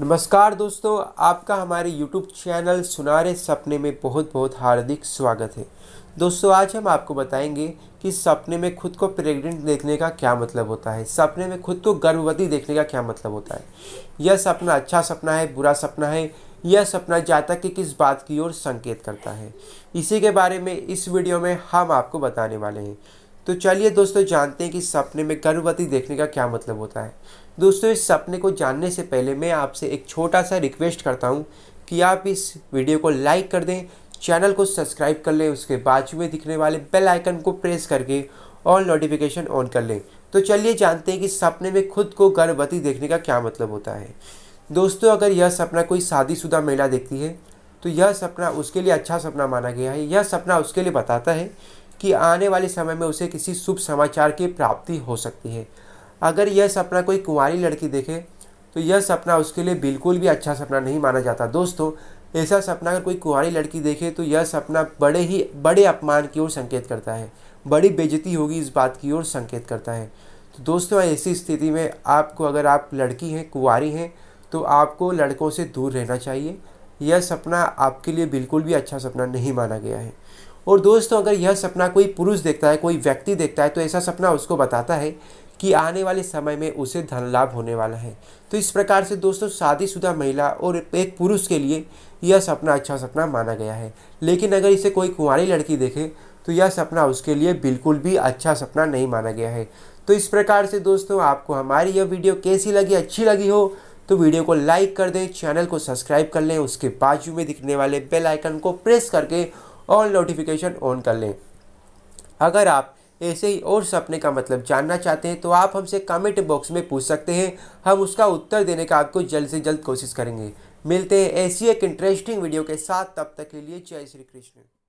नमस्कार दोस्तों आपका हमारे YouTube चैनल सुनारे सपने में बहुत बहुत हार्दिक स्वागत है दोस्तों आज हम आपको बताएंगे कि सपने में खुद को प्रेग्नेंट देखने का क्या मतलब होता है सपने में खुद को गर्भवती देखने का क्या मतलब होता है यह सपना अच्छा सपना है बुरा सपना है यह सपना जातक के किस बात की ओर संकेत करता है इसी के बारे में इस वीडियो में हम आपको बताने वाले हैं तो चलिए दोस्तों जानते हैं कि सपने में गर्भवती देखने का क्या मतलब होता है दोस्तों इस सपने को जानने से पहले मैं आपसे एक छोटा सा रिक्वेस्ट करता हूँ कि आप इस वीडियो को लाइक कर दें चैनल को सब्सक्राइब कर लें उसके बाजू में दिखने वाले बेल आइकन को प्रेस करके ऑल नोटिफिकेशन ऑन कर लें तो चलिए जानते हैं कि सपने में खुद को गर्भवती देखने का क्या मतलब होता है दोस्तों अगर यह सपना कोई शादीशुदा महिला देखती है तो यह सपना उसके लिए अच्छा सपना माना गया है यह सपना उसके लिए बताता है कि आने वाले समय में उसे किसी शुभ समाचार की प्राप्ति हो सकती है अगर यह सपना कोई कुंवारी लड़की देखे तो यह सपना उसके लिए बिल्कुल भी अच्छा सपना नहीं माना जाता दोस्तों ऐसा सपना अगर कोई कुंवारी लड़की देखे तो यह सपना बड़े ही बड़े अपमान की ओर संकेत करता है बड़ी बेजती होगी इस बात की ओर संकेत करता है तो दोस्तों ऐसी स्थिति में आपको अगर आप लड़की हैं कुंवारी हैं तो आपको लड़कों से दूर रहना चाहिए यह सपना आपके लिए बिल्कुल भी अच्छा सपना नहीं माना गया है और दोस्तों अगर यह सपना कोई पुरुष देखता है कोई व्यक्ति देखता है तो ऐसा सपना उसको बताता है कि आने वाले समय में उसे धन लाभ होने वाला है तो इस प्रकार से दोस्तों शादीशुदा महिला और एक पुरुष के लिए यह सपना अच्छा सपना माना गया है लेकिन अगर इसे कोई कुंवारी लड़की देखे तो यह सपना उसके लिए बिल्कुल भी अच्छा सपना नहीं माना गया है तो इस प्रकार से दोस्तों आपको हमारी यह वीडियो कैसी लगी अच्छी लगी हो तो वीडियो को लाइक कर दें चैनल को सब्सक्राइब कर लें उसके बाजू में दिखने वाले बेल आइकन को प्रेस करके ऑल नोटिफिकेशन ऑन कर लें अगर आप ऐसे ही और सपने का मतलब जानना चाहते हैं तो आप हमसे कमेंट बॉक्स में पूछ सकते हैं हम उसका उत्तर देने का आपको जल्द से जल्द कोशिश करेंगे मिलते हैं ऐसी एक इंटरेस्टिंग वीडियो के साथ तब तक के लिए जय श्री कृष्ण